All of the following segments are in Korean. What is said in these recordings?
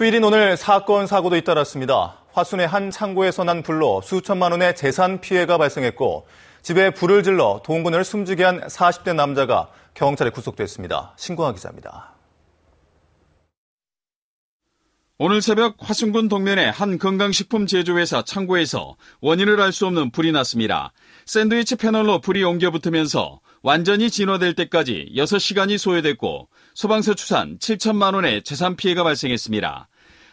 휴일인 오늘 사건 사고도 잇따랐습니다. 화순의 한 창고에서 난 불로 수천만 원의 재산 피해가 발생했고 집에 불을 질러 동군을 숨지게 한 40대 남자가 경찰에 구속됐습니다. 신광아 기자입니다. 오늘 새벽 화순군 동면의 한 건강식품 제조회사 창고에서 원인을 알 수 없는 불이 났습니다. 샌드위치 패널로 불이 옮겨 붙으면서 완전히 진화될 때까지 6시간이 소요됐고 소방서 추산 7천만 원의 재산 피해가 발생했습니다.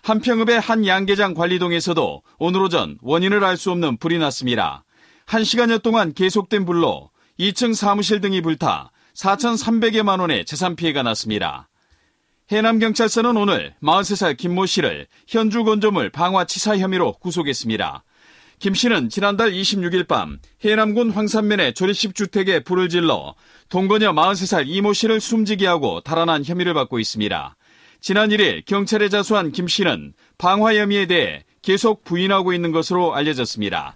한평읍의 한 양계장 관리동에서도 오늘 오전 원인을 알 수 없는 불이 났습니다. 1시간여 동안 계속된 불로 2층 사무실 등이 불타 4,300여만 원의 재산 피해가 났습니다. 해남경찰서는 오늘 43살 김 모 씨를 현주건조물 방화치사 혐의로 구속했습니다. 김 씨는 지난달 26일 밤 해남군 황산면의 조립식 주택에 불을 질러 동거녀 43살 이모 씨를 숨지게 하고 달아난 혐의를 받고 있습니다. 지난 1일 경찰에 자수한 김 씨는 방화 혐의에 대해 계속 부인하고 있는 것으로 알려졌습니다.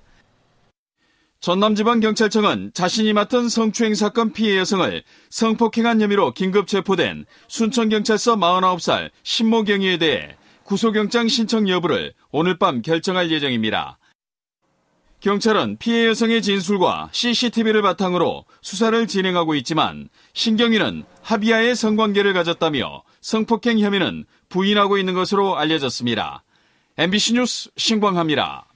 전남지방경찰청은 자신이 맡은 성추행 사건 피해 여성을 성폭행한 혐의로 긴급 체포된 순천경찰서 49살 신모 경위에 대해 구속영장 신청 여부를 오늘 밤 결정할 예정입니다. 경찰은 피해 여성의 진술과 CCTV를 바탕으로 수사를 진행하고 있지만 신경이는 합의하에 성관계를 가졌다며 성폭행 혐의는 부인하고 있는 것으로 알려졌습니다. MBC 뉴스 신광합니다.